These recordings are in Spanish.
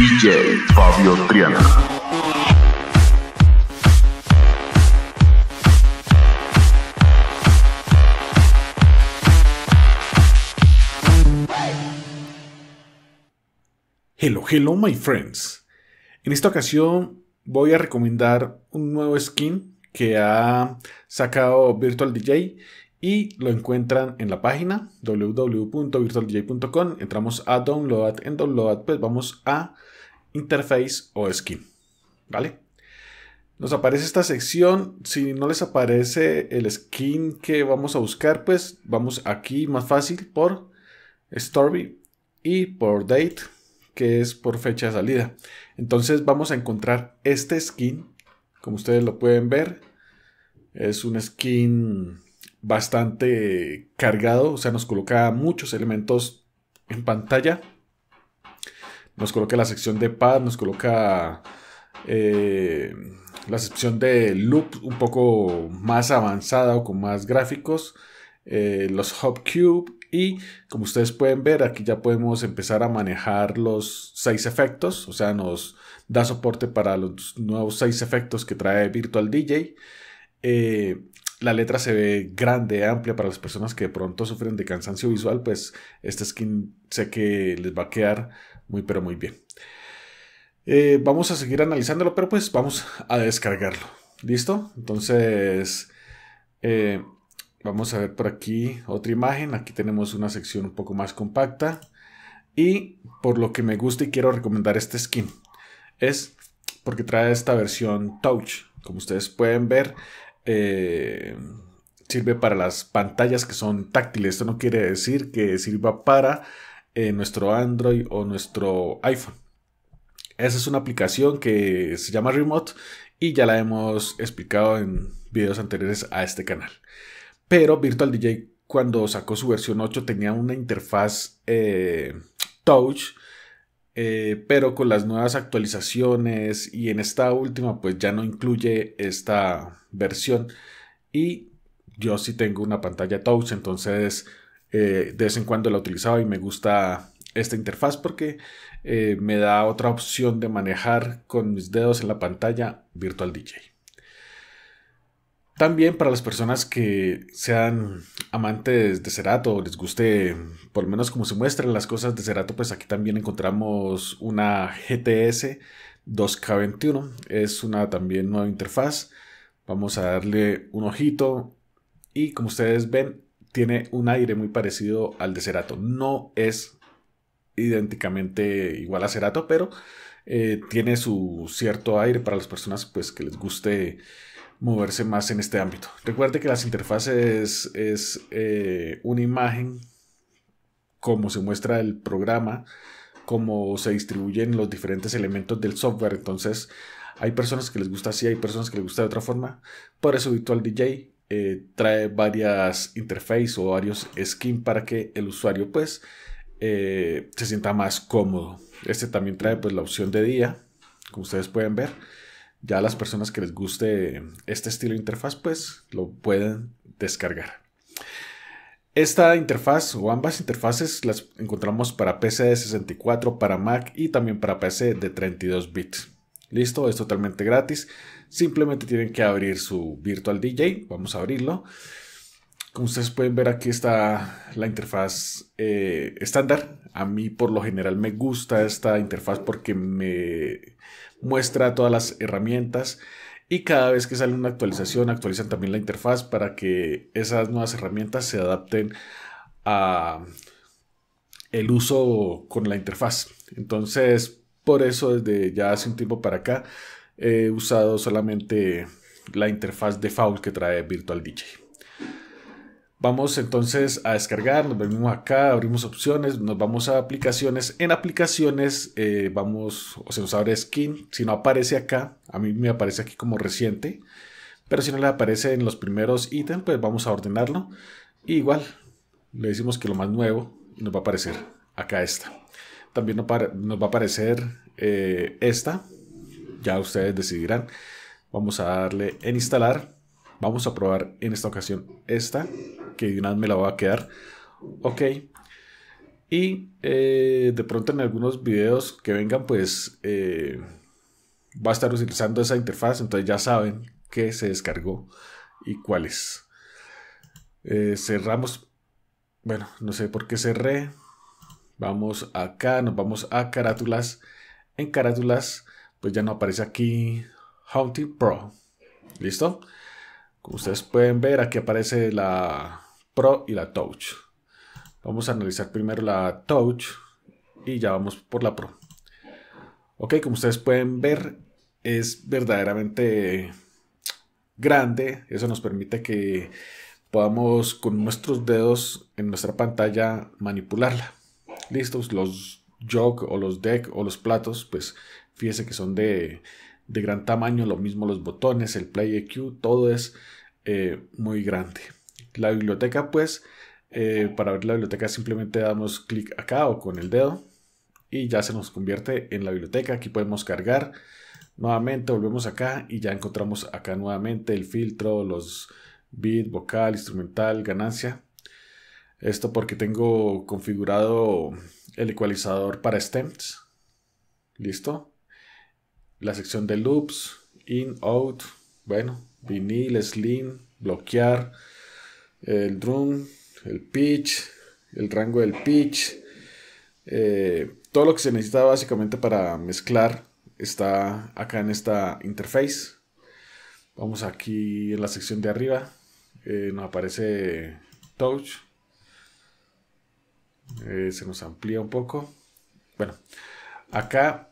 DJ Fabio Triana. Hello, hello my friends. En esta ocasión voy a recomendar un nuevo skin que ha sacado Virtual DJ y lo encuentran en la página www.virtualdj.com. Entramos a download, en download pues vamos a interface o skin, ¿vale? Nos aparece esta sección, si no les aparece el skin que vamos a buscar, pues vamos aquí más fácil por Story y por date, que es por fecha de salida. Entonces vamos a encontrar este skin, como ustedes lo pueden ver, es un skin bastante cargado, o sea, nos coloca muchos elementos en pantalla. Nos coloca la sección de pad, nos coloca eh, la sección de loop un poco más avanzada o con más gráficos, eh, los hop cube y como ustedes pueden ver aquí ya podemos empezar a manejar los seis efectos, o sea nos da soporte para los nuevos seis efectos que trae Virtual DJ. Eh, la letra se ve grande, amplia para las personas que de pronto sufren de cansancio visual, pues esta skin sé que les va a quedar muy pero muy bien. Eh, vamos a seguir analizándolo, pero pues vamos a descargarlo. ¿Listo? Entonces, eh, vamos a ver por aquí otra imagen. Aquí tenemos una sección un poco más compacta. Y por lo que me gusta y quiero recomendar este skin, es porque trae esta versión Touch. Como ustedes pueden ver, eh, sirve para las pantallas que son táctiles. Esto no quiere decir que sirva para eh, nuestro Android o nuestro iPhone. Esa es una aplicación que se llama Remote y ya la hemos explicado en videos anteriores a este canal. Pero Virtual DJ cuando sacó su versión 8 tenía una interfaz eh, touch eh, pero con las nuevas actualizaciones y en esta última pues ya no incluye esta versión y yo sí tengo una pantalla touch entonces eh, de vez en cuando la utilizaba y me gusta esta interfaz porque eh, me da otra opción de manejar con mis dedos en la pantalla Virtual DJ. También para las personas que sean amantes de Cerato, les guste por lo menos como se muestran las cosas de Cerato, pues aquí también encontramos una GTS 2K21. Es una también nueva interfaz. Vamos a darle un ojito y como ustedes ven, tiene un aire muy parecido al de Cerato. No es idénticamente igual a Cerato, pero eh, tiene su cierto aire para las personas pues, que les guste moverse más en este ámbito. Recuerde que las interfaces es eh, una imagen, como se muestra el programa, cómo se distribuyen los diferentes elementos del software. Entonces, hay personas que les gusta así, hay personas que les gusta de otra forma. Por eso Virtual DJ eh, trae varias interfaces o varios skins para que el usuario pues eh, se sienta más cómodo. Este también trae pues la opción de día, como ustedes pueden ver. Ya las personas que les guste este estilo de interfaz, pues lo pueden descargar. Esta interfaz o ambas interfaces las encontramos para PC de 64, para Mac y también para PC de 32 bits. Listo, es totalmente gratis. Simplemente tienen que abrir su Virtual DJ. Vamos a abrirlo. Como ustedes pueden ver, aquí está la interfaz eh, estándar. A mí por lo general me gusta esta interfaz porque me, muestra todas las herramientas y cada vez que sale una actualización actualizan también la interfaz para que esas nuevas herramientas se adapten a el uso con la interfaz. Entonces, por eso desde ya hace un tiempo para acá he usado solamente la interfaz default que trae Virtual DJ. Vamos entonces a descargar, nos venimos acá, abrimos opciones, nos vamos a aplicaciones. En aplicaciones eh, vamos, o se nos abre skin. Si no aparece acá, a mí me aparece aquí como reciente. Pero si no le aparece en los primeros ítems, pues vamos a ordenarlo. igual, le decimos que lo más nuevo nos va a aparecer acá esta. También nos va a aparecer eh, esta. Ya ustedes decidirán. Vamos a darle en instalar. Vamos a probar en esta ocasión esta, que de una vez me la voy a quedar. Ok. Y eh, de pronto en algunos videos que vengan, pues eh, va a estar utilizando esa interfaz. Entonces ya saben que se descargó y cuáles. Eh, cerramos. Bueno, no sé por qué cerré. Vamos acá, nos vamos a carátulas. En carátulas, pues ya no aparece aquí Haunting Pro. ¿Listo? Como ustedes pueden ver, aquí aparece la Pro y la Touch. Vamos a analizar primero la Touch y ya vamos por la Pro. Ok, como ustedes pueden ver, es verdaderamente grande. Eso nos permite que podamos con nuestros dedos en nuestra pantalla manipularla. Listos, los jog o los deck o los platos, pues fíjense que son de de gran tamaño, lo mismo los botones, el Play EQ, todo es eh, muy grande. La biblioteca, pues, eh, para ver la biblioteca simplemente damos clic acá o con el dedo y ya se nos convierte en la biblioteca. Aquí podemos cargar nuevamente, volvemos acá y ya encontramos acá nuevamente el filtro, los beat, vocal, instrumental, ganancia. Esto porque tengo configurado el ecualizador para stems. ¿Listo? la sección de loops, in, out, bueno, vinil, slim, bloquear, el drum, el pitch, el rango del pitch, eh, todo lo que se necesita básicamente para mezclar está acá en esta interface. Vamos aquí en la sección de arriba, eh, nos aparece touch, eh, se nos amplía un poco. Bueno, acá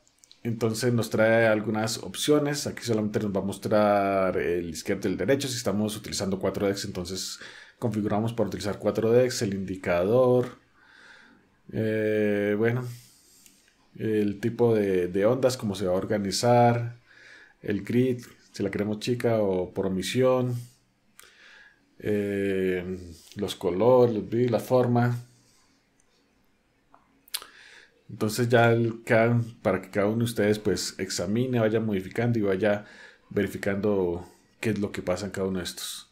entonces nos trae algunas opciones. Aquí solamente nos va a mostrar el izquierdo y el derecho. Si estamos utilizando 4DEX, entonces configuramos para utilizar 4 dx el indicador. Eh, bueno, el tipo de, ondas, cómo se va a organizar, el grid, si la queremos chica o por omisión, eh, los colores, la forma, entonces ya para que cada uno de ustedes pues examine, vaya modificando y vaya verificando qué es lo que pasa en cada uno de estos.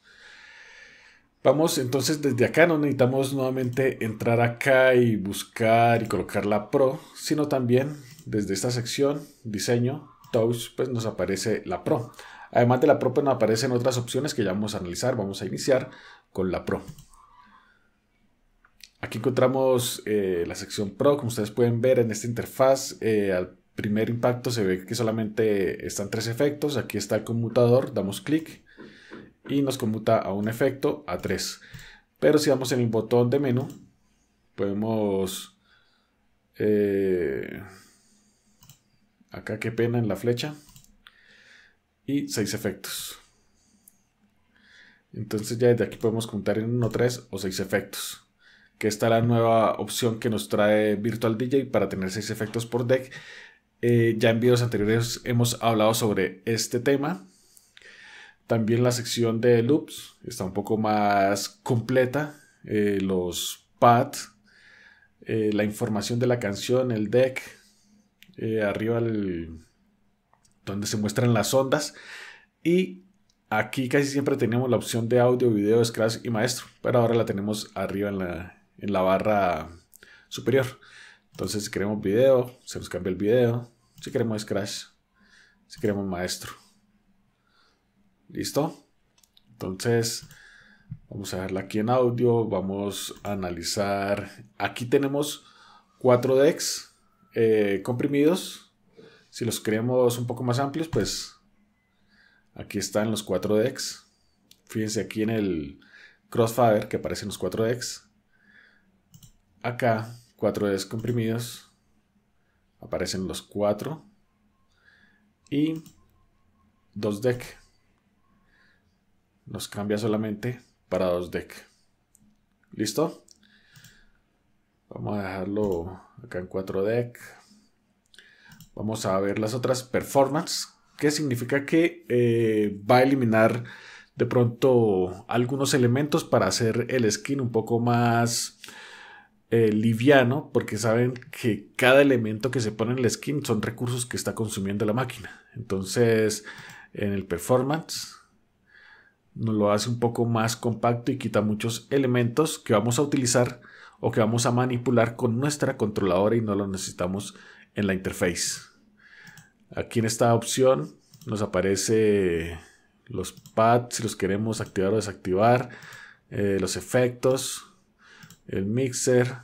Vamos, entonces desde acá no necesitamos nuevamente entrar acá y buscar y colocar la Pro, sino también desde esta sección, diseño, touch, pues nos aparece la Pro. Además de la Pro pues, nos aparecen otras opciones que ya vamos a analizar, vamos a iniciar con la Pro. Aquí encontramos eh, la sección Pro, como ustedes pueden ver en esta interfaz, eh, al primer impacto se ve que solamente están tres efectos, aquí está el conmutador, damos clic y nos conmuta a un efecto a tres. Pero si damos en el botón de menú, podemos... Eh, acá qué pena en la flecha. Y seis efectos. Entonces ya desde aquí podemos contar en uno, tres o seis efectos que está la nueva opción que nos trae Virtual DJ para tener 6 efectos por deck. Eh, ya en videos anteriores hemos hablado sobre este tema. También la sección de loops está un poco más completa. Eh, los pads, eh, la información de la canción, el deck, arriba donde se muestran las ondas. Y aquí casi siempre tenemos la opción de audio, video, scratch y maestro, pero ahora la tenemos arriba en la, en la barra superior. Entonces, si queremos video, se nos cambia el video. Si queremos Scratch, si queremos maestro. ¿Listo? Entonces, vamos a dejarla aquí en audio. Vamos a analizar. Aquí tenemos cuatro decks eh, comprimidos. Si los queremos un poco más amplios, pues aquí están los cuatro decks. Fíjense aquí en el Crossfire que aparecen los cuatro decks. Acá, cuatro descomprimidos. comprimidos. Aparecen los 4. Y dos deck. Nos cambia solamente para dos deck. ¿Listo? Vamos a dejarlo acá en 4 deck. Vamos a ver las otras performance. Que significa que eh, va a eliminar de pronto algunos elementos para hacer el skin un poco más eh, liviano porque saben que cada elemento que se pone en la skin son recursos que está consumiendo la máquina. Entonces, en el performance nos lo hace un poco más compacto y quita muchos elementos que vamos a utilizar o que vamos a manipular con nuestra controladora y no lo necesitamos en la interface. Aquí en esta opción nos aparece los pads si los queremos activar o desactivar, eh, los efectos, el mixer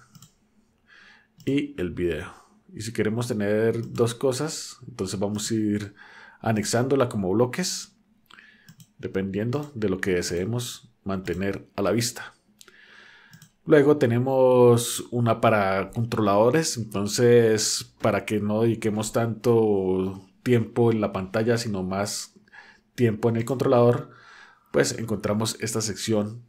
y el video. Y si queremos tener dos cosas, entonces vamos a ir anexándola como bloques, dependiendo de lo que deseemos mantener a la vista. Luego tenemos una para controladores, entonces para que no dediquemos tanto tiempo en la pantalla, sino más tiempo en el controlador, pues encontramos esta sección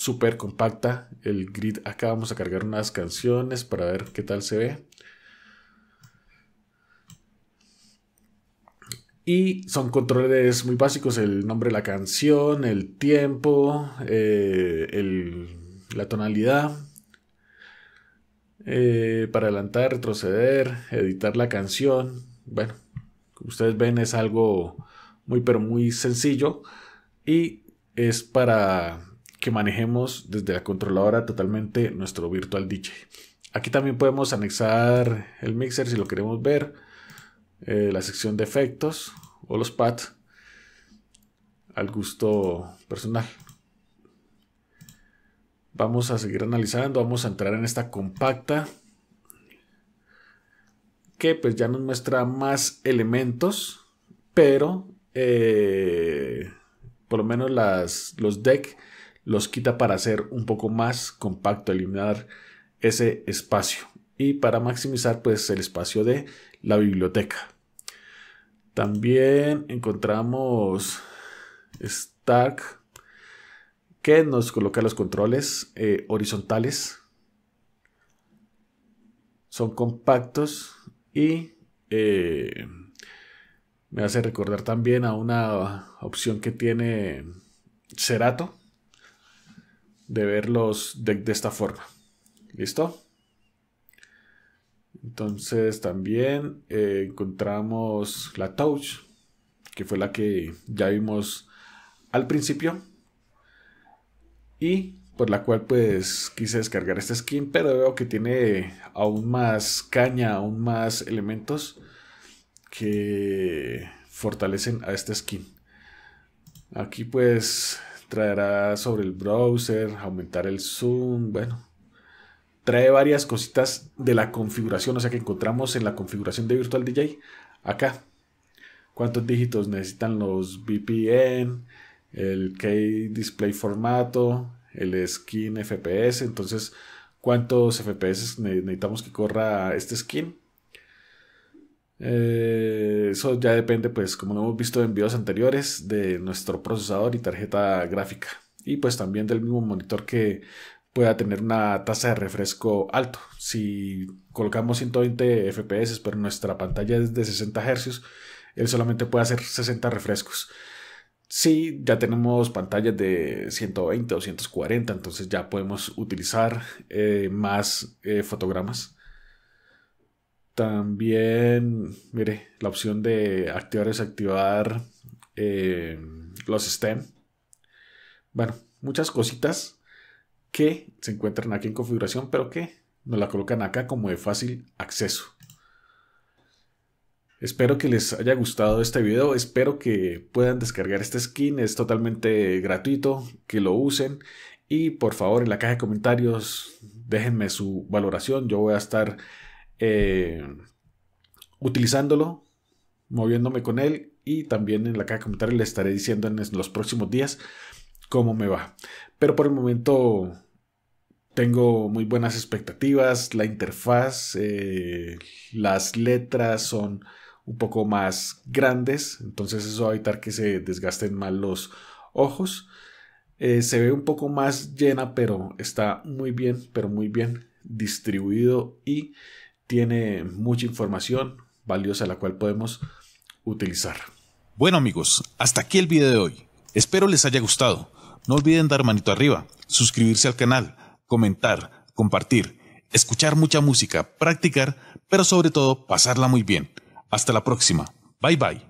súper compacta el grid. Acá vamos a cargar unas canciones para ver qué tal se ve. Y son controles muy básicos, el nombre de la canción, el tiempo, eh, la tonalidad. Eh, para adelantar, retroceder, editar la canción. Bueno, como ustedes ven es algo muy pero muy sencillo. Y es para que manejemos desde la controladora totalmente nuestro virtual DJ. Aquí también podemos anexar el mixer si lo queremos ver, eh, la sección de efectos o los pads al gusto personal. Vamos a seguir analizando, vamos a entrar en esta compacta que pues ya nos muestra más elementos, pero eh, por lo menos las, los deck los quita para hacer un poco más compacto, eliminar ese espacio y para maximizar pues el espacio de la biblioteca. También encontramos Stack que nos coloca los controles eh, horizontales. Son compactos y eh, me hace recordar también a una opción que tiene Cerato de verlos de, esta forma. ¿Listo? Entonces también eh, encontramos la touch, que fue la que ya vimos al principio. Y por la cual pues quise descargar esta skin, pero veo que tiene aún más caña, aún más elementos que fortalecen a esta skin. Aquí pues traerá sobre el browser, aumentar el zoom, bueno, trae varias cositas de la configuración, o sea que encontramos en la configuración de Virtual DJ acá. Cuántos dígitos necesitan los VPN, el Key Display formato, el skin FPS, entonces cuántos FPS necesitamos que corra este skin. Eh, eso ya depende, pues como lo hemos visto en videos anteriores, de nuestro procesador y tarjeta gráfica. Y pues también del mismo monitor que pueda tener una tasa de refresco alto. Si colocamos 120 FPS, pero nuestra pantalla es de 60 Hz, él solamente puede hacer 60 refrescos. Si ya tenemos pantallas de 120 o 140, entonces ya podemos utilizar eh, más eh, fotogramas también, mire, la opción de activar o desactivar eh, los STEM. Bueno, muchas cositas que se encuentran aquí en configuración, pero que nos la colocan acá como de fácil acceso. Espero que les haya gustado este video, espero que puedan descargar este skin, es totalmente gratuito, que lo usen y por favor en la caja de comentarios déjenme su valoración, yo voy a estar eh, utilizándolo, moviéndome con él y también en la caja de comentarios le estaré diciendo en los próximos días cómo me va. Pero por el momento tengo muy buenas expectativas, la interfaz, eh, las letras son un poco más grandes, entonces eso va a evitar que se desgasten mal los ojos. Eh, se ve un poco más llena, pero está muy bien, pero muy bien distribuido y tiene mucha información valiosa la cual podemos utilizar. Bueno amigos, hasta aquí el video de hoy. Espero les haya gustado. No olviden dar manito arriba, suscribirse al canal, comentar, compartir, escuchar mucha música, practicar, pero sobre todo pasarla muy bien. Hasta la próxima. Bye bye.